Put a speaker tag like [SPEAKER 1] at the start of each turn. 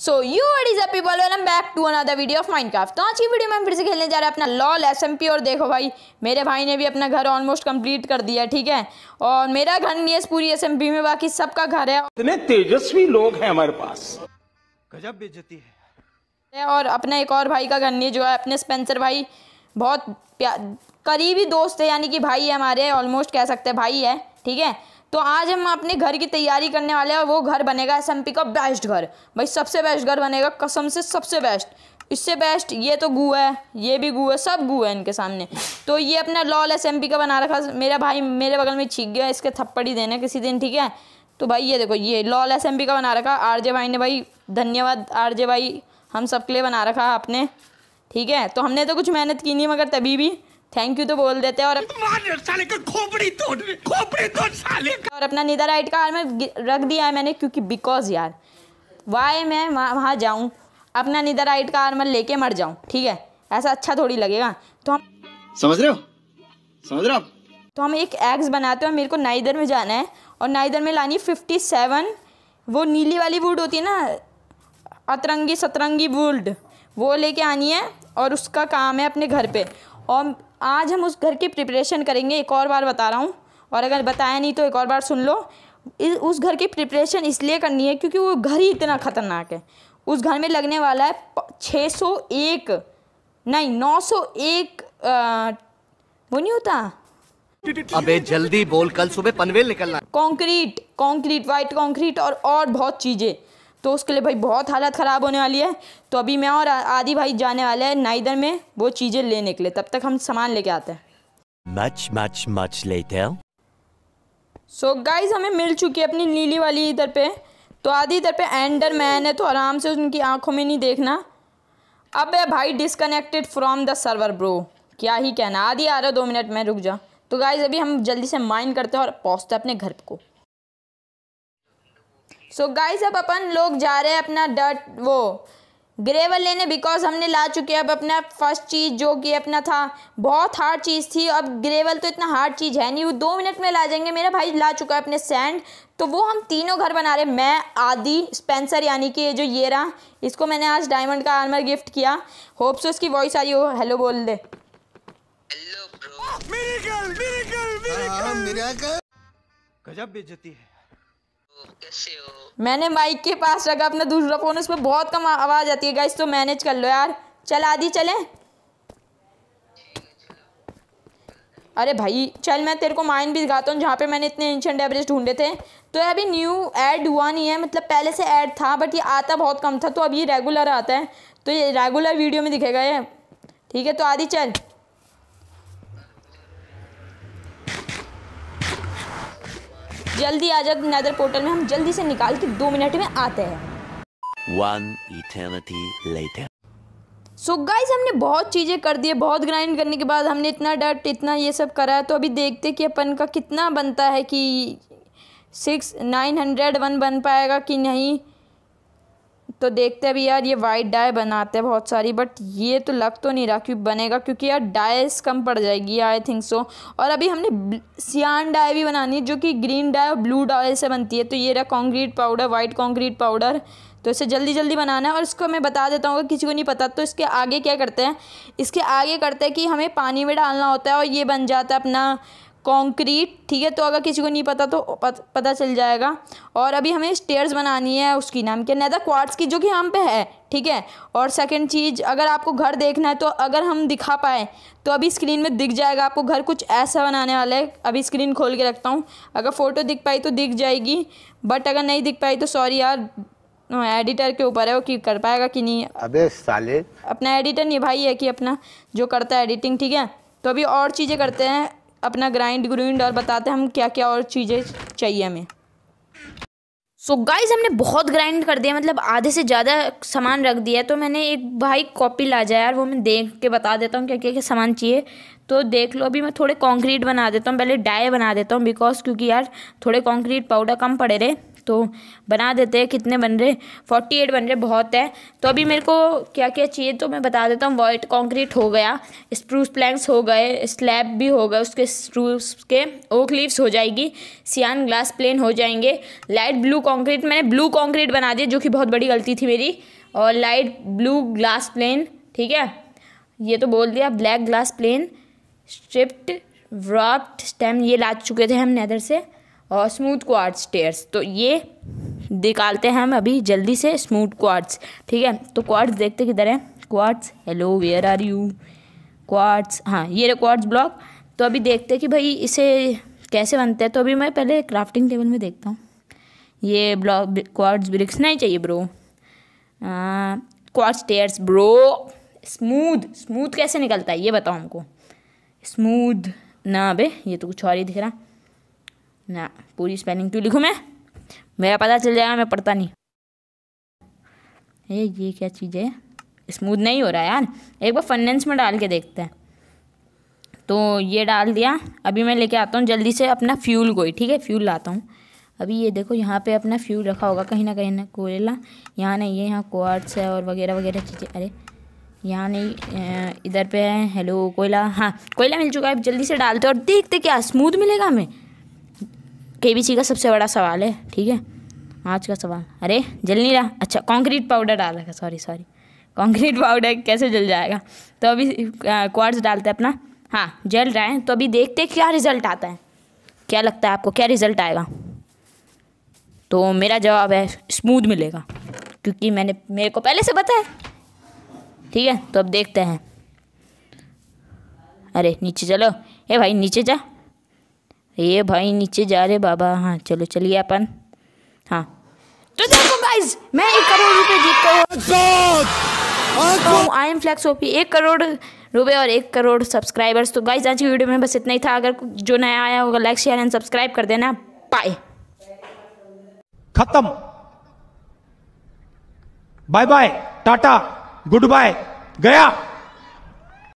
[SPEAKER 1] So you what is अपी ball welcome back to another video of Minecraft तो आज की वीडियो में हम फिर से खेलने जा रहे हैं अपना लॉल एस एम पी और देखो भाई मेरे भाई ने भी अपना घर ऑलमोस्ट कंप्लीट कर दिया ठीक है और मेरा घर नहीं है पूरी एस एम पी में बाकी सबका घर है इतने तेजस्वी लोग हैं हमारे पास गजब बेजती है और अपना एक और भाई का घर नहीं जो है अपने स्पेंसर भाई बहुत करीबी दोस्त है यानी कि भाई है हमारे ऑलमोस्ट कह सकते हैं भाई है ठीक है तो आज हम अपने घर की तैयारी करने वाले हैं वो घर बनेगा एस का बेस्ट घर भाई सबसे बेस्ट घर बनेगा कसम से सबसे बेस्ट इससे बेस्ट ये तो गु है ये भी गु है सब गु है इनके सामने तो ये अपना लॉल एस का बना रखा मेरा भाई मेरे बगल में छीक गया इसके थप्पड़ ही देना किसी दिन ठीक है तो भाई ये देखो ये लॉल एस का बना रखा आर भाई ने भाई धन्यवाद आर भाई हम सब के लिए बना रखा आपने ठीक है तो हमने तो कुछ मेहनत की नहीं मगर तभी भी थैंक यू तो बोल देते हैं और साले का खोपड़ी तोड़ खोपड़ी तोड़ साले का और अपना निदा राइट का में रख दिया है मैंने क्योंकि बिकॉज यार वाई मैं वहाँ जाऊँ अपना निदा राइट का आर्मर लेके मर जाऊँ ठीक है ऐसा अच्छा थोड़ी लगेगा तो हम समझ रहे हो समझ रहे हो तो हम एक एग्स बनाते हैं मेरे को नाइदर में जाना है और नाइदर में लानी फिफ्टी सेवन वो नीली वाली वुड होती है ना अतरंगी सतरंगी वुल्ड वो लेके आनी है और उसका काम है अपने घर पे और आज हम उस घर की प्रिपरेशन करेंगे एक और बार बता रहा हूँ और अगर बताया नहीं तो एक और बार सुन लो इस उस घर की प्रिपरेशन इसलिए करनी है क्योंकि वो घर ही इतना ख़तरनाक है उस घर में लगने वाला है छः सौ एक नहीं नौ सौ एक आ, वो नहीं होता अबे जल्दी बोल कल सुबह पनवेल निकलना कंक्रीट कंक्रीट व्हाइट कंक्रीट और और बहुत चीज़ें तो उसके लिए भाई बहुत हालत ख़राब होने वाली है तो अभी मैं और आदि भाई जाने वाले हैं नाइदर में वो चीज़ें लेने के लिए तब तक हम सामान लेके आते हैं मच मच लेते हैं सो गाइज हमें मिल चुकी है अपनी नीली वाली इधर पे तो आधी इधर पे एंडर मैन है तो आराम से उनकी आंखों में नहीं देखना अब है भाई disconnected from the server bro क्या ही कहना आदि आ रहा दो मिनट में रुक जा तो गाइज अभी हम जल्दी से माइन करते हैं और पहुँचते हैं अपने घर को सो गाइस अब अपन लोग जा रहे हैं अपना डट वो ग्रेवल लेने बिकॉज हमने ला चुके हैं अब अपना फर्स्ट चीज़ जो कि अपना था बहुत हार्ड चीज़ थी अब ग्रेवल तो इतना हार्ड चीज़ है नहीं वो दो मिनट में ला जाएंगे मेरा भाई ला चुका है अपने सैंड तो वो हम तीनों घर बना रहे मैं आदि स्पेंसर यानी कि ये जो ये रहा इसको मैंने आज डायमंड का आर्मर गिफ्ट किया होप्स उसकी वॉइस आ रही हो हेलो बोल दे हाँ, गजब बेचती है कैसे हो मैंने माइक के पास रखा अपना दूसरा फ़ोन उसमें बहुत कम आवाज़ आती है गाइस तो मैनेज कर लो यार चल आदि चले अरे भाई चल मैं तेरे को माइन भी दिखाता हूँ जहाँ पे मैंने इतने एंशंट एवरेज ढूंढे थे तो अभी न्यू ऐड हुआ नहीं है मतलब पहले से ऐड था बट ये आता बहुत कम था तो अभी ये रेगुलर आता है तो ये रेगुलर वीडियो में दिखेगा ये ठीक है तो आदि चल जल्दी आ जाओ नदर पोर्टल में हम जल्दी से निकाल के दो मिनट में आते हैं One eternity later. So so guys हमने बहुत चीज़ें कर दी है बहुत ग्राइंड करने के बाद हमने इतना डट इतना ये सब करा है तो अभी देखते कि अपन का कितना बनता है कि सिक्स नाइन हंड्रेड वन बन पाएगा कि नहीं तो देखते हैं अभी यार ये वाइट डाई बनाते हैं बहुत सारी बट ये तो लग तो नहीं रहा क्यों बनेगा क्योंकि यार डायस कम पड़ जाएगी आई थिंक सो और अभी हमने सियान डाई भी बनानी है जो कि ग्रीन डाई और ब्लू डाई से बनती है तो ये रहा concrete powder white concrete powder तो इसे जल्दी जल्दी बनाना है और इसको मैं बता देता हूँ अगर किसी को नहीं पता तो इसके आगे क्या करते हैं इसके आगे करते हैं कि हमें पानी में डालना होता है और ये बन जाता है अपना कॉन्क्रीट ठीक है तो अगर किसी को नहीं पता तो पता चल जाएगा और अभी हमें स्टेयर्स बनानी है उसकी नाम क्या नैदा क्वार्ट्स की जो कि हम पे है ठीक है और सेकंड चीज़ अगर आपको घर देखना है तो अगर हम दिखा पाए तो अभी स्क्रीन में दिख जाएगा आपको घर कुछ ऐसा बनाने वाला है अभी स्क्रीन खोल के रखता हूँ अगर फ़ोटो दिख पाई तो दिख जाएगी बट अगर नहीं दिख पाई तो सॉरी यार एडिटर के ऊपर है वो कि कर पाएगा कि नहीं अबे साले अपना एडिटर नहीं भाई है कि अपना जो करता है एडिटिंग ठीक है तो अभी और चीज़ें करते हैं अपना ग्राइंड ग्रूइंड और बताते हैं हम क्या क्या और चीज़ें चाहिए हमें सो so गाइज हमने बहुत ग्राइंड कर दिया मतलब आधे से ज़्यादा सामान रख दिया तो मैंने एक भाई कॉपी ला जाए यार वो मैं देख के बता देता हूँ क्या क्या क्या सामान चाहिए तो देख लो अभी मैं थोड़े कंक्रीट बना देता हूँ पहले डाए बना देता हूँ बिकॉज क्योंकि यार थोड़े कंक्रीट पाउडर कम पड़े रहे तो बना देते हैं कितने बन रहे फोर्टी एट बन रहे बहुत है तो अभी मेरे को क्या क्या चाहिए तो मैं बता देता हूँ वाइट कॉन्क्रीट हो गया स्प्रूस प्लैंक्स हो गए स्लैब भी हो गए उसके स्प्रूस के ओक लीव्स हो जाएगी सियान ग्लास प्लेन हो जाएंगे लाइट ब्लू कॉन्क्रीट मैंने ब्लू कॉन्क्रीट बना दिया जो कि बहुत बड़ी गलती थी मेरी और लाइट ब्लू ग्लास प्लेन ठीक है ये तो बोल दिया black glass plane stripped warped stem ये ला चुके थे हम नैदर से और स्मूथ क्वार्ट्स टेयर्स तो ये निकालते हैं हम अभी जल्दी से स्मूथ क्वार्ट्स ठीक है तो क्वार्ट्स देखते किधर है quartz hello where are you quartz हाँ ये क्वार्ट्स ब्लॉक तो अभी देखते कि भाई इसे कैसे बनते हैं तो अभी मैं पहले क्राफ्टिंग टेबल में देखता हूँ ये ब्लॉक क्वार्ट्स ब्रिक्स नहीं चाहिए bro quartz stairs bro smooth smooth कैसे निकलता है ये बताओ हमको स्मूथ ना अबे ये तो कुछ और ही दिख रहा ना पूरी स्पेलिंग क्यों लिखूँ मैं मेरा पता चल जाएगा मैं पढ़ता नहीं ये ये क्या चीज़ है स्मूथ नहीं हो रहा यार एक बार फनेंस में डाल के देखते हैं तो ये डाल दिया अभी मैं लेके आता हूँ जल्दी से अपना फ्यूल गोई ठीक है फ्यूल लाता हूँ अभी ये देखो यहाँ पे अपना फ्यूल रखा होगा कहीं ना कहीं ना कोयला यहाँ नहीं है यहाँ क्वार्ट्स है और वगैरह वगैरह चीज़ें अरे यहाँ नहीं इधर पे है हेलो कोयला हाँ कोयला मिल चुका है अब जल्दी से डालते और देखते क्या स्मूथ मिलेगा हमें केबीसी का सबसे बड़ा सवाल है ठीक है आज का सवाल अरे जल नहीं रहा अच्छा कॉन्क्रीट पाउडर डाल रखा सॉरी सॉरी कॉन्क्रीट पाउडर कैसे जल जाएगा तो अभी क्वार्ट्स डालते हैं अपना हाँ जल रहा है तो अभी देखते हैं क्या रिज़ल्ट आता है क्या लगता है आपको क्या रिज़ल्ट आएगा तो मेरा जवाब है स्मूथ मिलेगा क्योंकि मैंने मेरे को पहले से पता है ठीक है तो अब देखते हैं अरे नीचे चलो ए भाई नीचे जा ये भाई नीचे जा रहे बाबा हाँ चलो चलिए अपन हाँ तो देखो गाइस मैं एक करोड़ रुपए आई एम फ्लैक्स ओपी एक करोड़ रुपए और एक करोड़ सब्सक्राइबर्स तो गाइस आज की वीडियो में बस इतना ही था अगर जो नया आया होगा लाइक शेयर एंड सब्सक्राइब कर देना बाय खत्म bye bye tata goodbye गया